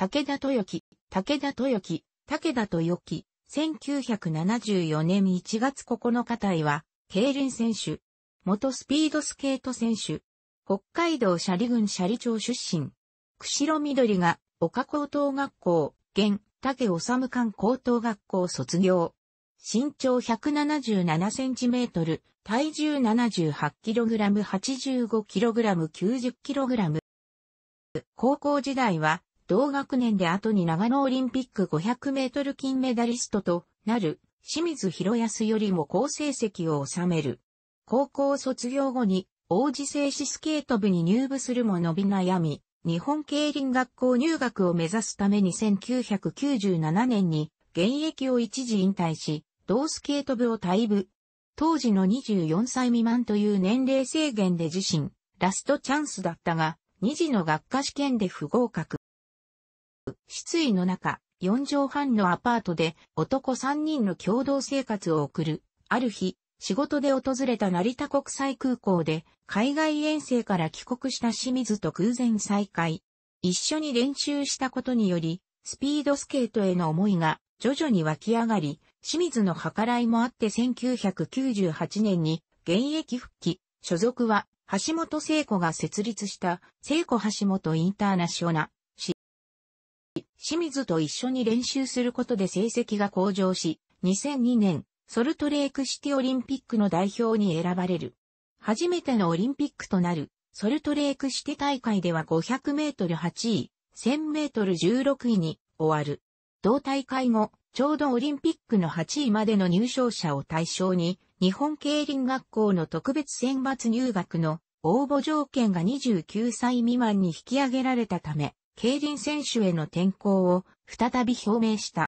武田豊樹、武田豊樹、武田豊樹、1974年1月9日隊は、競輪選手、元スピードスケート選手、北海道斜里郡斜里町出身、釧路緑が、岡高等学校、現、武治館高等学校卒業。身長177センチメートル、体重78キログラム、85キログラム、90キログラム。高校時代は、同学年で後に長野オリンピック500メートル金メダリストとなる清水博康よりも好成績を収める。高校卒業後に王子製紙スケート部に入部するも伸び悩み、日本競輪学校入学を目指すために1997年に現役を一時引退し、同スケート部を退部。当時の24歳未満という年齢制限で自身、ラストチャンスだったが、二次の学科試験で不合格。失意の中、4畳半のアパートで男3人の共同生活を送る。ある日、仕事で訪れた成田国際空港で海外遠征から帰国した清水と偶然再会。一緒に練習したことにより、スピードスケートへの思いが徐々に湧き上がり、清水の計らいもあって1998年に現役復帰、所属は橋本聖子が設立した聖子橋本インターナショナ清水と一緒に練習することで成績が向上し、2002年、ソルトレークシティオリンピックの代表に選ばれる。初めてのオリンピックとなる、ソルトレークシティ大会では500メートル8位、1000メートル16位に終わる。同大会後、ちょうどオリンピックの8位までの入賞者を対象に、日本競輪学校の特別選抜入学の応募条件が29歳未満に引き上げられたため、競輪選手への転向を再び表明した。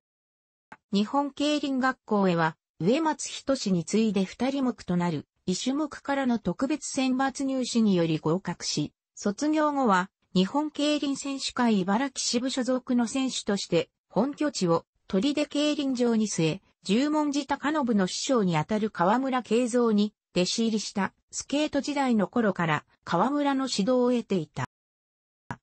日本競輪学校へは、植松氏に次いで二人目となる、異種目からの特別選抜入試により合格し、卒業後は、日本競輪選手会茨城支部所属の選手として、本拠地を、鳥出競輪場に据え、十文字高信の師匠にあたる河村慶三に、弟子入りした、スケート時代の頃から、河村の指導を得ていた。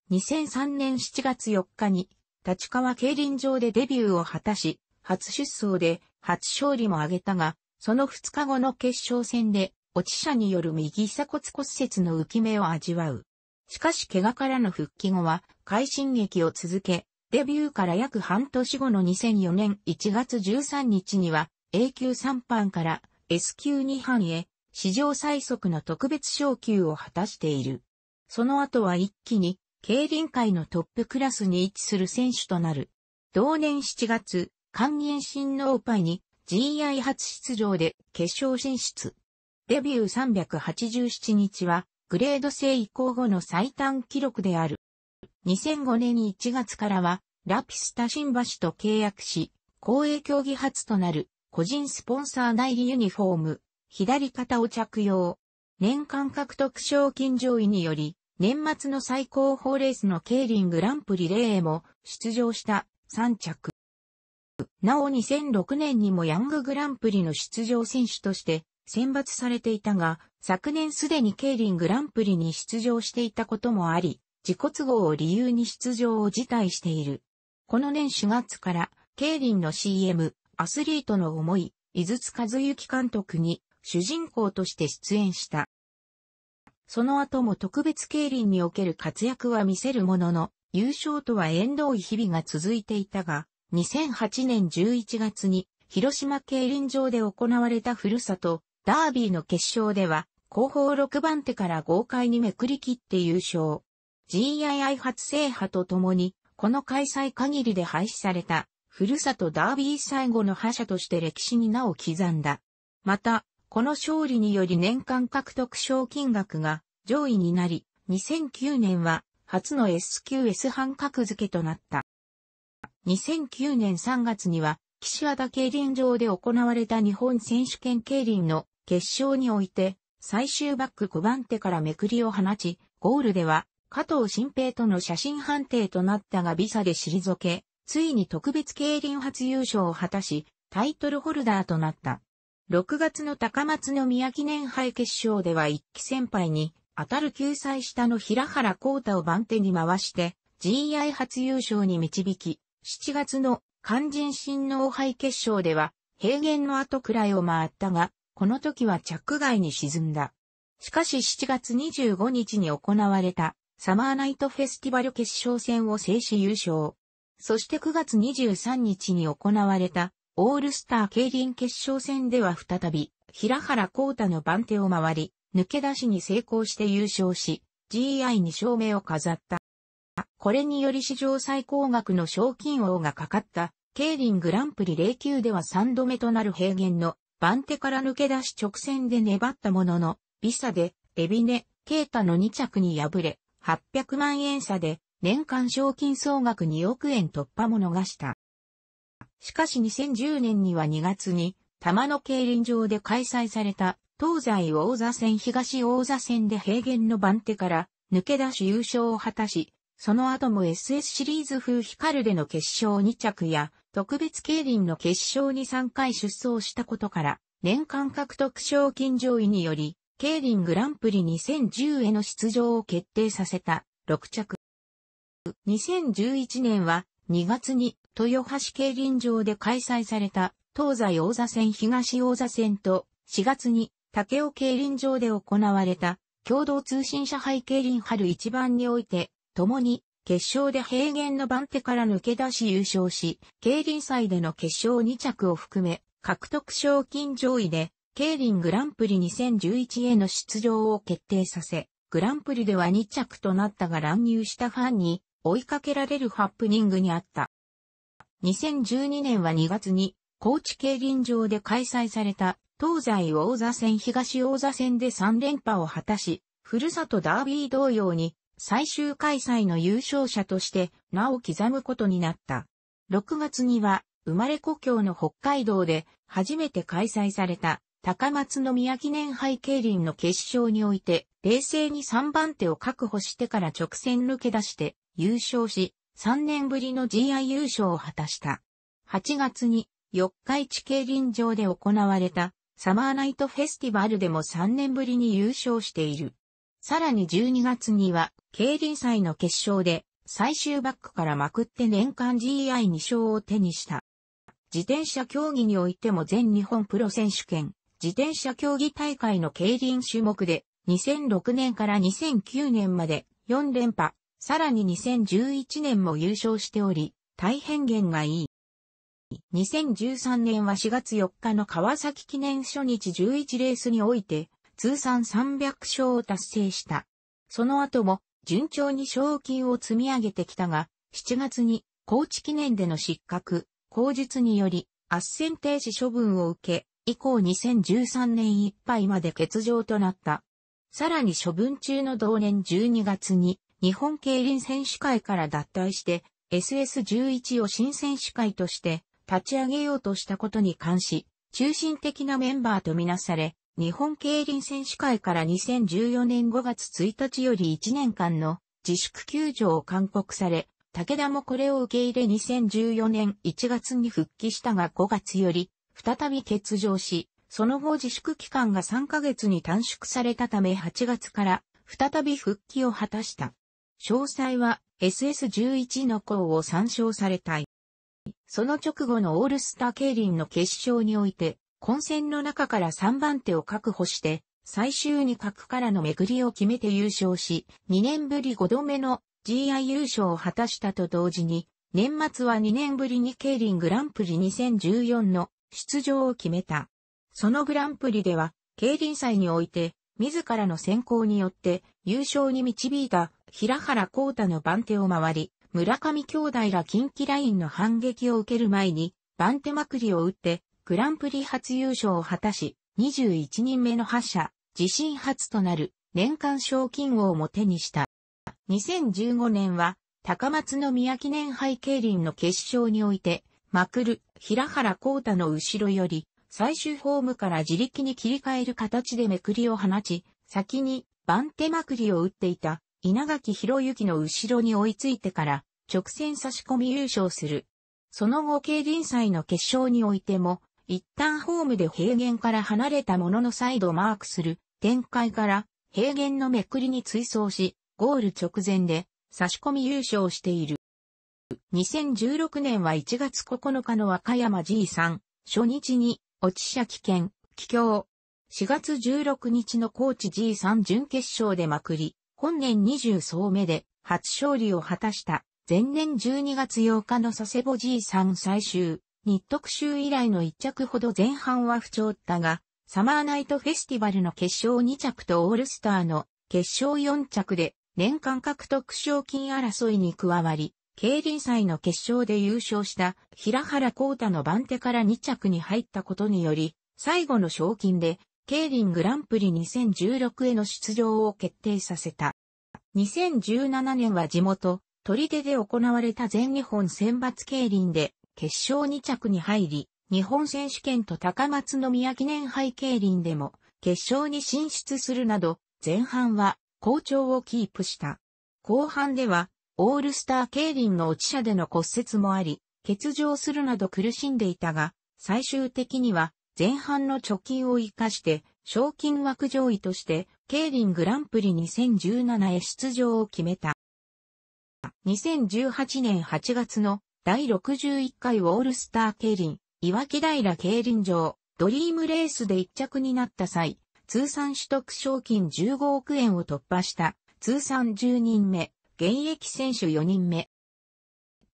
2003年7月4日に、立川競輪場でデビューを果たし、初出走で初勝利も挙げたが、その2日後の決勝戦で、落ち者による右鎖骨骨折の浮き目を味わう。しかし怪我からの復帰後は、快進撃を続け、デビューから約半年後の2004年1月13日には、A 級3班から S 級2班へ、史上最速の特別昇級を果たしている。その後は一気に競輪界のトップクラスに位置する選手となる。同年7月、官銀新パイに GI 初出場で決勝進出。デビュー387日は、グレード制移行後の最短記録である。2005年1月からは、ラピスタ新橋と契約し、公営競技初となる、個人スポンサー代理ユニフォーム、左肩を着用。年間獲得賞金上位により、年末の最高峰レースのケイリングランプリレーへも出場した3着。なお2006年にもヤンググランプリの出場選手として選抜されていたが、昨年すでにケイリングランプリに出場していたこともあり、自己都合を理由に出場を辞退している。この年4月から、ケイリンの CM、アスリートの思い、井筒和幸監督に主人公として出演した。その後も特別競輪における活躍は見せるものの、優勝とは縁遠い日々が続いていたが、2008年11月に広島競輪場で行われたふるさと、ダービーの決勝では、後方6番手から豪快にめくり切って優勝。GII 初制覇とともに、この開催限りで廃止された、ふるさとダービー最後の覇者として歴史に名を刻んだ。また、この勝利により年間獲得賞金額が上位になり、2009年は初の S q S 半格付けとなった。2009年3月には、岸和田競輪場で行われた日本選手権競輪の決勝において、最終バック5番手からめくりを放ち、ゴールでは、加藤新平との写真判定となったがビサで退け、ついに特別競輪初優勝を果たし、タイトルホルダーとなった。6月の高松宮記念杯決勝では一期先輩に、当たる救済下の平原幸太を番手に回して、GI 初優勝に導き、7月の肝心新脳杯決勝では、平原の後くらいを回ったが、この時は着外に沈んだ。しかし7月25日に行われたサマーナイトフェスティバル決勝戦を制止優勝。そして9月23日に行われたオールスター競輪決勝戦では再び、平原幸太の番手を回り、抜け出しに成功して優勝し、GI2 勝目を飾った。これにより史上最高額の賞金王がかかった、競輪グランプリ0級では3度目となる平原の番手から抜け出し直線で粘ったものの、ビサで、エビネ、ケータの2着に敗れ、800万円差で年間賞金総額2億円突破も逃した。しかし2010年には2月に、玉野競輪場で開催された、東西王座戦東王座戦で平原の番手から抜け出し優勝を果たし、その後も SS シリーズ風ヒカルでの決勝2着や、特別競輪の決勝に3回出走したことから、年間獲得賞金上位により、競輪グランプリ2010への出場を決定させた6着。2011年は2月に豊橋競輪場で開催された東西王座戦東王座戦と4月に竹尾競輪場で行われた共同通信社杯競輪春一番において共に決勝で平原の番手から抜け出し優勝し、競輪祭での決勝2着を含め獲得賞金上位で競輪グランプリ2011への出場を決定させ、グランプリでは2着となったが乱入したファンに追いかけられるハプニングにあった。2012年は2月に、高知競輪場で開催された、東西王座戦東王座戦で3連覇を果たし、ふるさとダービー同様に、最終開催の優勝者として名を刻むことになった。6月には、生まれ故郷の北海道で初めて開催された高松宮記念杯競輪の決勝において、冷静に3番手を確保してから直線抜け出して優勝し、3年ぶりの GI 優勝を果たした。8月に、四日市競輪場で行われた、サマーナイトフェスティバルでも3年ぶりに優勝している。さらに12月には、競輪祭の決勝で、最終バックからまくって年間 GI2 勝を手にした。自転車競技においても全日本プロ選手権、自転車競技大会の競輪種目で、2006年から2009年まで4連覇、さらに2011年も優勝しており、大変弦がいい。2013年は4月4日の川崎記念初日11レースにおいて、通算300勝を達成した。その後も、順調に賞金を積み上げてきたが、7月に、高知記念での失格、口述により、圧戦停止処分を受け、以降2013年いっぱいまで欠場となった。さらに処分中の同年12月に、日本競輪選手会から脱退して SS11 を新選手会として立ち上げようとしたことに関し、中心的なメンバーとみなされ、日本競輪選手会から2014年5月1日より1年間の自粛休場を勧告され、武田もこれを受け入れ2014年1月に復帰したが5月より再び欠場し、その後自粛期間が3ヶ月に短縮されたため8月から再び復帰を果たした。詳細は SS11 の項を参照されたい。その直後のオールスター競輪の決勝において、混戦の中から3番手を確保して、最終に角からの巡りを決めて優勝し、2年ぶり5度目の GI 優勝を果たしたと同時に、年末は2年ぶりに競輪グランプリ2014の出場を決めた。そのグランプリでは、競輪祭において、自らの選考によって優勝に導いた平原康太の番手を回り、村上兄弟ら近畿ラインの反撃を受ける前に、番手まくりを打って、グランプリ初優勝を果たし、21人目の覇者、自身初となる年間賞金王も手にした。2015年は、高松宮記念杯競輪の決勝において、まくる、平原康太の後ろより、最終ホームから自力に切り替える形でめくりを放ち、先に番手まくりを打っていた稲垣博之の後ろに追いついてから直線差し込み優勝する。その後競輪祭の決勝においても、一旦ホームで平原から離れたものの再度マークする展開から平原のめくりに追走し、ゴール直前で差し込み優勝している。2016年は1月9日の和歌山 G3、初日に、落ち危険、帰郷。4月16日の高知 G3 準決勝でまくり、本年20走目で初勝利を果たした前年12月8日の佐世保 G3 最終、日特集以来の1着ほど前半は不調だが、サマーナイトフェスティバルの決勝2着とオールスターの決勝4着で年間獲得賞金争いに加わり、競輪祭の決勝で優勝した平原幸太の番手から2着に入ったことにより、最後の賞金で競輪グランプリ2016への出場を決定させた。2017年は地元、取手で行われた全日本選抜競輪で決勝2着に入り、日本選手権と高松宮記念杯競輪でも決勝に進出するなど、前半は好調をキープした。後半では、オールスター競輪の落ち者での骨折もあり、欠場するなど苦しんでいたが、最終的には前半の貯金を活かして、賞金枠上位として、ケイリングランプリ2017へ出場を決めた。2018年8月の第61回ウォールスター競輪、岩木平競輪場、ドリームレースで一着になった際、通算取得賞金15億円を突破した、通算10人目、現役選手4人目。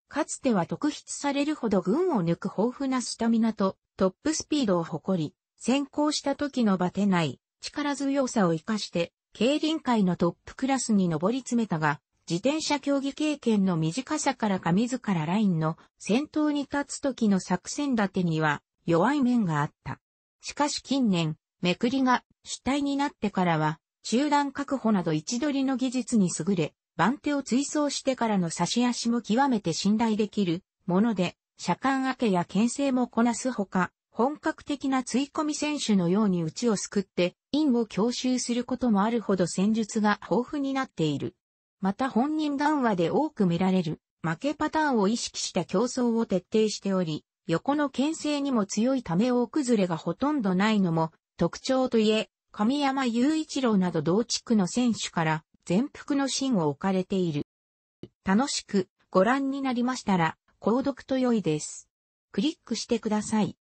かつては特筆されるほど群を抜く豊富なスタミナとトップスピードを誇り、先行した時のバテない力強さを活かして、競輪界のトップクラスに上り詰めたが、自転車競技経験の短さからか自らラインの先頭に立つ時の作戦立てには弱い面があった。しかし近年、めくりが主体になってからは、中段確保など位置取りの技術に優れ、番手を追走してからの差し足も極めて信頼できるもので、車間明けや牽制もこなすほか、本格的な追い込み選手のようにちを救って、インを強襲することもあるほど戦術が豊富になっている。また本人談話で多く見られる、負けパターンを意識した競争を徹底しており、横の牽制にも強いため大崩れがほとんどないのも特徴といえ、神山雄一郎など同地区の選手から全幅の芯を置かれている。楽しくご覧になりましたら、購読と良いです。クリックしてください。